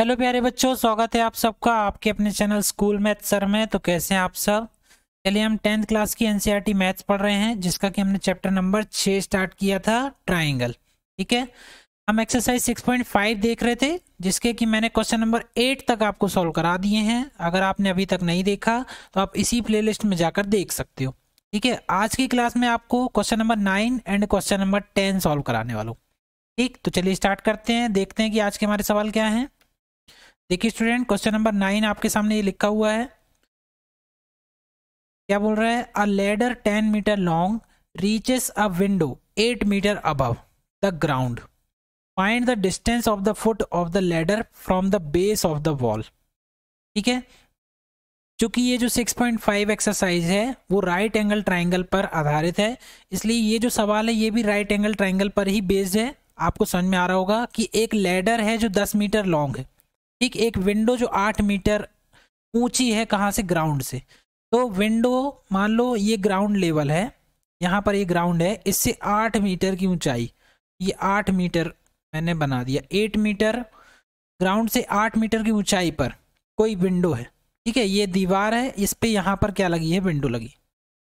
hello प्यारे बच्चों स्वागत है आप सबका आपके अपने चैनल स्कूल मैथ सर में तो कैसे हैं आप सब चलिए हम टेंथ क्लास की एनसीईआरटी e मैथ्स पढ़ रहे हैं जिसका कि हमने चैप्टर नंबर छः स्टार्ट किया था ट्राइंगल ठीक है हम एक्सरसाइज 6.5 देख रहे थे जिसके कि मैंने क्वेश्चन नंबर एट तक आपको सॉल्व करा दिए हैं अगर आपने अभी तक नहीं देखा तो आप इसी प्ले में जाकर देख सकते हो ठीक है आज की क्लास में आपको question number nine and question number ten solve कराने वालों ठीक तो चलिए स्टार्ट करते हैं देखते हैं कि आज के हमारे सवाल क्या हैं देखिए स्टूडेंट क्वेश्चन नंबर नाइन आपके सामने ये लिखा हुआ है क्या बोल रहा है a ladder ten metre long reaches a window eight metre above the ground find the distance of the foot of the ladder from the base of the wall ठीक है चूंकि ये जो 6.5 एक्सरसाइज है वो राइट एंगल ट्राइंगल पर आधारित है इसलिए ये जो सवाल है ये भी राइट एंगल ट्राइंगल पर ही बेस्ड है आपको समझ में आ रहा होगा कि एक लेडर है जो 10 मीटर लॉन्ग है ठीक एक विंडो जो आठ मीटर ऊंची है कहाँ से ग्राउंड से तो विंडो मान लो ये ग्राउंड लेवल है यहाँ पर ये ग्राउंड है इससे आठ मीटर की ऊंचाई ये आठ मीटर मैंने बना दिया एट मीटर ग्राउंड से आठ मीटर की ऊंचाई पर कोई विंडो है ठीक है ये दीवार है इस पर यहाँ पर क्या लगी है विंडो लगी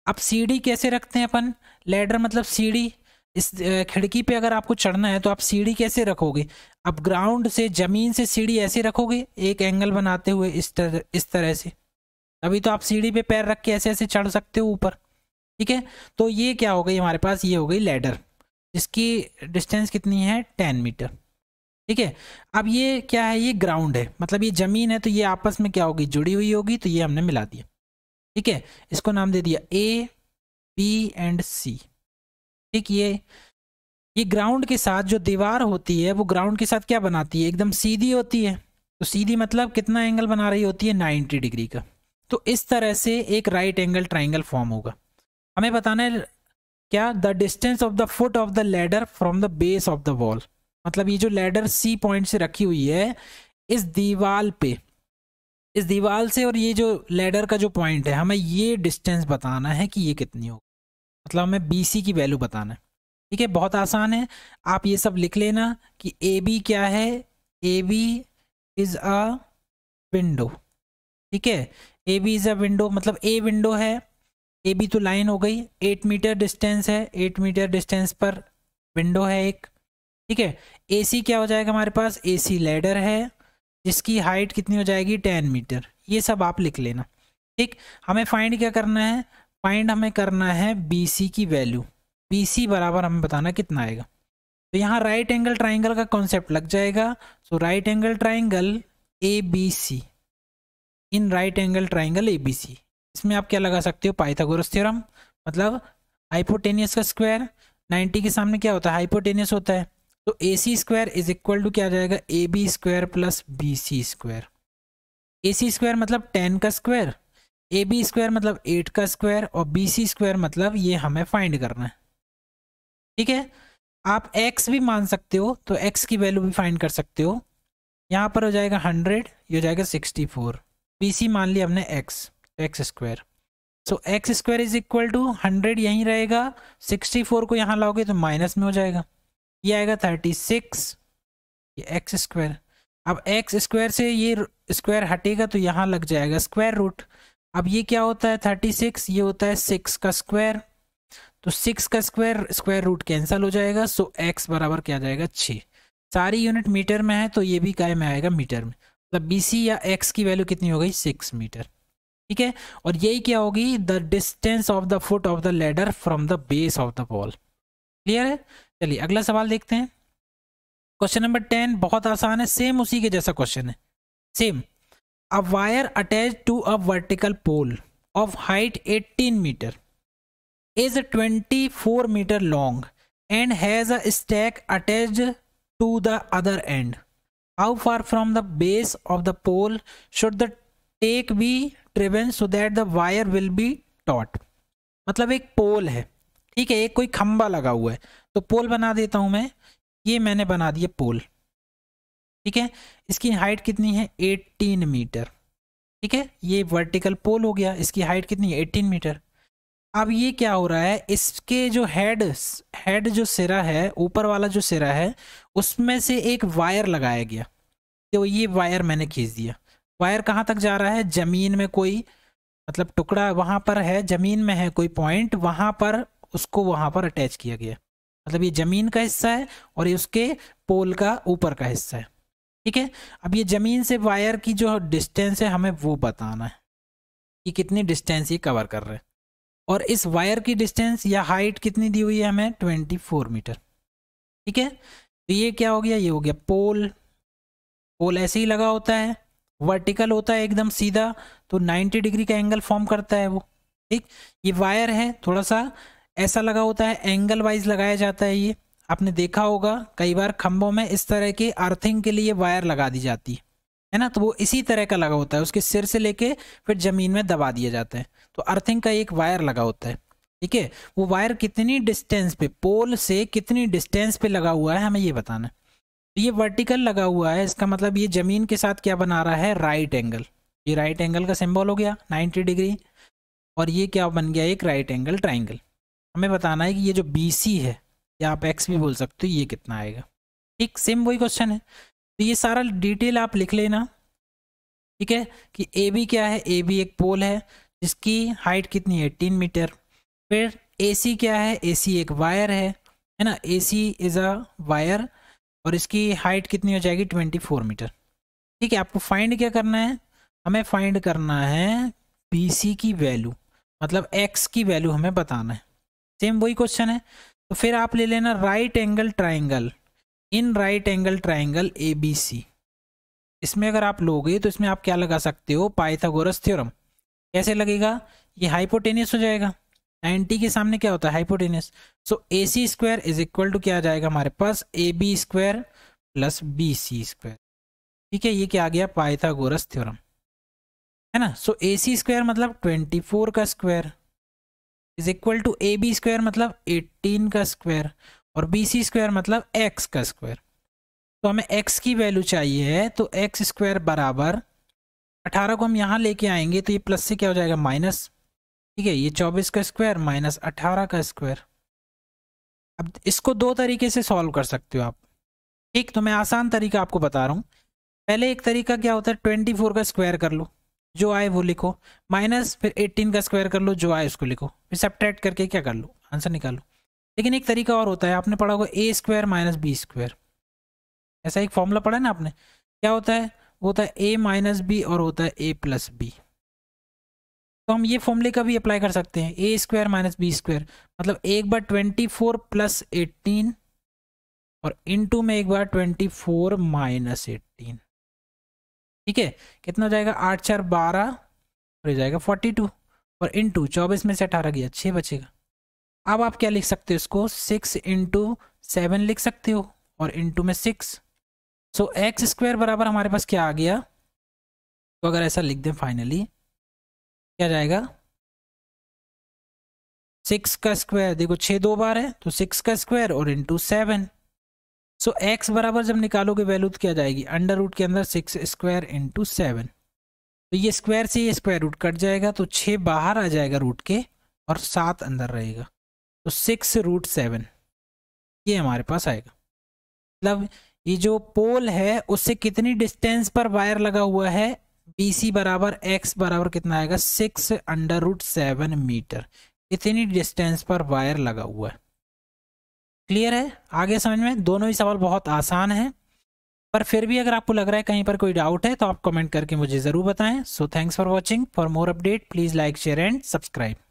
अब सीढ़ी कैसे रखते हैं अपन लेडर मतलब सीढ़ी इस खिड़की पे अगर आपको चढ़ना है तो आप सीढ़ी कैसे रखोगे आप ग्राउंड से ज़मीन से सीढ़ी ऐसे रखोगे एक एंगल बनाते हुए इस तरह इस तरह से तभी तो आप सीढ़ी पे पैर रख के ऐसे ऐसे चढ़ सकते हो ऊपर ठीक है तो ये क्या हो गई हमारे पास ये हो गई लैडर इसकी डिस्टेंस कितनी है टेन मीटर ठीक है अब ये क्या है ये ग्राउंड है मतलब ये ज़मीन है तो ये आपस में क्या होगी जुड़ी हुई होगी तो ये हमने मिला दिया ठीक है इसको नाम दे दिया ए बी एंड सी ठीक ये ग्राउंड के साथ जो दीवार होती है वो ग्राउंड के साथ क्या बनाती है एकदम सीधी होती है तो सीधी मतलब कितना एंगल बना रही होती है नाइन्टी डिग्री का तो इस तरह से एक राइट एंगल ट्राइंगल फॉर्म होगा हमें बताना है क्या the distance of the foot of the ladder from the base of the wall मतलब ये जो लेडर सी पॉइंट से रखी हुई है इस दीवाल पे इस दीवाल से और ये जो लेडर का जो पॉइंट है हमें ये डिस्टेंस बताना है कि ये कितनी होगी मतलब हमें बी सी की वैल्यू बताना है ठीक है बहुत आसान है आप ये सब लिख लेना कि ए बी क्या है A B is a window ठीक है A B is a window मतलब ए विंडो है ए बी तो लाइन हो गई एट मीटर डिस्टेंस है एट मीटर डिस्टेंस पर विंडो है एक ठीक है ए सी क्या हो जाएगा हमारे पास ए सी लेडर है जिसकी हाइट कितनी हो जाएगी टेन मीटर ये सब आप लिख लेना ठीक हमें फाइंड क्या करना है फाइंड हमें करना है बी सी की वैल्यू बी सी बराबर हमें बताना कितना आएगा तो यहाँ राइट एंगल ट्राइंगल का कॉन्सेप्ट लग जाएगा so right angle triangle A B C in right angle triangle A B C इसमें आप क्या लगा सकते हो पाइथागोरस थ्योरम मतलब हाइपोटेनियस का स्क्वायर 90 के सामने क्या होता है हाइपोटेनियस होता है तो A C square is equal to क्या जाएगा A B square plus B C square A C square मतलब टेन का स्क्वायर ए बी स्क्वायर मतलब एट का स्क्वायर और बी सी स्क्वायर मतलब ये हमें फाइंड करना है ठीक है आप एक्स भी मान सकते हो तो एक्स की वैल्यू भी फाइंड कर सकते हो यहाँ पर हो जाएगा हंड्रेड ये हो जाएगा सिक्सटी फोर बी सी मान लिया हमने X X square so X square is equal to hundred यहीं रहेगा सिक्सटी फोर को यहाँ लाओगे तो माइनस में हो जाएगा ये आएगा थर्टी सिक्स ये एक्स स्क्वायर अब एक्स स्क्वायर से ये स्क्वायर हटेगा तो यहाँ लग जाएगा स्क्वायर रूट अब ये क्या होता है थर्टी सिक्स ये होता है सिक्स का स्क्वायर तो सिक्स का स्क्वायर स्क्वायर रूट कैंसिल हो जाएगा सो एक्स बराबर क्या जाएगा छः सारी यूनिट मीटर में है तो ये भी काय में आएगा मीटर में मतलब बी सी या एक्स की वैल्यू कितनी हो गई सिक्स मीटर ठीक है और यही क्या होगी the distance of the foot of the ladder from the base of the wall clear है चलिए अगला सवाल देखते हैं क्वेश्चन नंबर टेन बहुत आसान है सेम उसी के जैसा क्वेश्चन है same a wire attached to a vertical pole of height 18 meter is 24 meter long and has a stack attached to the other end how far from the base of the pole should the take be driven so that the wire will be taut मतलब एक पोल है ठीक है एक कोई खंबा लगा हुआ है तो पोल बना देता हूं मैं ये मैंने बना दिया पोल ठीक है इसकी हाइट कितनी है 18 मीटर ठीक है ये वर्टिकल पोल हो गया इसकी हाइट कितनी है 18 मीटर अब ये क्या हो रहा है इसके जो हेड हेड जो सिरा है ऊपर वाला जो सिरा है उसमें से एक वायर लगाया गया तो ये वायर मैंने खींच दिया वायर कहाँ तक जा रहा है ज़मीन में कोई मतलब टुकड़ा वहाँ पर है ज़मीन में है कोई पॉइंट वहाँ पर उसको वहाँ पर अटैच किया गया मतलब ये ज़मीन का हिस्सा है और ये उसके पोल का ऊपर का हिस्सा है ठीक है अब ये ज़मीन से वायर की जो डिस्टेंस है हमें वो बताना है कि कितनी डिस्टेंस ये कवर कर रहे हैं और इस वायर की डिस्टेंस या हाइट कितनी दी हुई है हमें ट्वेंटी फोर मीटर ठीक है तो ये क्या हो गया ये हो गया पोल पोल ऐसे ही लगा होता है वर्टिकल होता है एकदम सीधा तो 90 डिग्री का एंगल फॉर्म करता है वो ठीक ये वायर है थोड़ा सा ऐसा लगा होता है एंगल वाइज लगाया जाता है ये आपने देखा होगा कई बार खंभों में इस तरह की अर्थिंग के लिए वायर लगा दी जाती है है ना तो वो इसी तरह का लगा होता है उसके सिर से लेके फिर ज़मीन में दबा दिया जाता है तो अर्थिंग का एक वायर लगा होता है ठीक है वो वायर कितनी डिस्टेंस पे पोल से कितनी डिस्टेंस पे लगा हुआ है हमें ये बताना तो ये वर्टिकल लगा हुआ है इसका मतलब ये ज़मीन के साथ क्या बना रहा है राइट एंगल ये राइट एंगल का सिंबल हो गया 90 डिग्री और ये क्या बन गया एक राइट एंगल ट्राइंगल हमें बताना है कि ये जो बी है या आप एक्स भी बोल सकते हो ये कितना आएगा ठीक सेम वही क्वेश्चन है तो ये सारा डिटेल आप लिख लेना ठीक है कि ए बी क्या है ए बी एक पोल है जिसकी हाइट कितनी है एटीन मीटर फिर ए सी क्या है ए सी एक वायर है है ना ए सी इज़ अ वायर और इसकी हाइट कितनी हो जाएगी ट्वेंटी फोर मीटर ठीक है आपको फाइंड क्या करना है हमें फाइंड करना है बी सी की वैल्यू मतलब एक्स की वैल्यू हमें बताना है सेम वही क्वेश्चन है तो फिर आप ले लेना right angle triangle in right angle triangle A B C इसमें अगर आप लोगे तो इसमें आप क्या लगा सकते हो पाइथागोरस थ्योरम कैसे लगेगा ये हाइपोटेनियस हो जाएगा नाइन्टी के सामने क्या होता है hypotenuse so A C square is equal to क्या आ जाएगा हमारे पास A B square plus B C square ठीक है ये क्या आ गया पाइथागोरस थ्योरम है ना सो ए सी स्क्वायर मतलब ट्वेंटी फोर का square is equal to A B square मतलब 18 का स्क्वायर और बी सी स्क्वायर मतलब x का स्क्वायर तो हमें x की वैल्यू चाहिए है तो एक्स स्क्वायर बराबर 18 को हम यहाँ लेके आएंगे तो ये प्लस से क्या हो जाएगा माइनस ठीक है ये 24 का स्क्वायर माइनस अठारह का स्क्वायर अब इसको दो तरीके से सॉल्व कर सकते हो आप ठीक तो मैं आसान तरीका आपको बता रहा हूँ पहले एक तरीका क्या होता है ट्वेंटी फोर का स्क्वायर कर लो जो आए वो लिखो माइनस फिर 18 का स्क्वायर कर लो जो आए उसको लिखो फिर सब्ट्रैक्ट करके क्या कर लो आंसर निकालो लेकिन एक तरीका और होता है आपने पढ़ा होगा A square minus B square ऐसा एक फॉर्मूला पढ़ा है ना आपने क्या होता है वो होता है ए माइनस बी और होता है ए प्लस बी तो हम ये फॉर्मूले का भी अप्लाई कर सकते हैं A square minus B square मतलब एक बार ट्वेंटी फोर प्लस एटीन और टू में एक बार ट्वेंटी फोर माइनस एटीन ठीक है कितना हो जाएगा आठ चार बारह और जाएगा फोर्टी टू और इंटू चौबीस में से अठारह गया छः बचेगा अब आप क्या लिख सकते हो इसको सिक्स इंटू सेवन लिख सकते हो और इंटू में सिक्स सो एक्स स्क्वायर बराबर हमारे पास क्या आ गया तो अगर ऐसा लिख दें फाइनली क्या जाएगा सिक्स का स्क्वायर देखो छः दो बार है तो सिक्स का स्क्वायर और into seven so so, x बराबर जब निकालोगे वैल्यू तो क्या जाएगी अंडर रूट के अंदर सिक्स स्क्वायर इंटू सेवन तो ये स्क्वायर से ये स्क्वायर रूट कट जाएगा तो छः बाहर आ जाएगा रूट के और सात अंदर रहेगा तो सिक्स रूट सेवन ये हमारे पास आएगा मतलब ये जो पोल है उससे कितनी डिस्टेंस पर वायर लगा हुआ है बी सी बराबर एक्स बराबर कितना आएगा six under root seven metre इतनी डिस्टेंस पर वायर लगा हुआ है क्लियर है आगे समझ में दोनों ही सवाल बहुत आसान है पर फिर भी अगर आपको लग रहा है कहीं पर कोई डाउट है तो आप कमेंट करके मुझे ज़रूर बताएं so thanks for watching for more update please like share and subscribe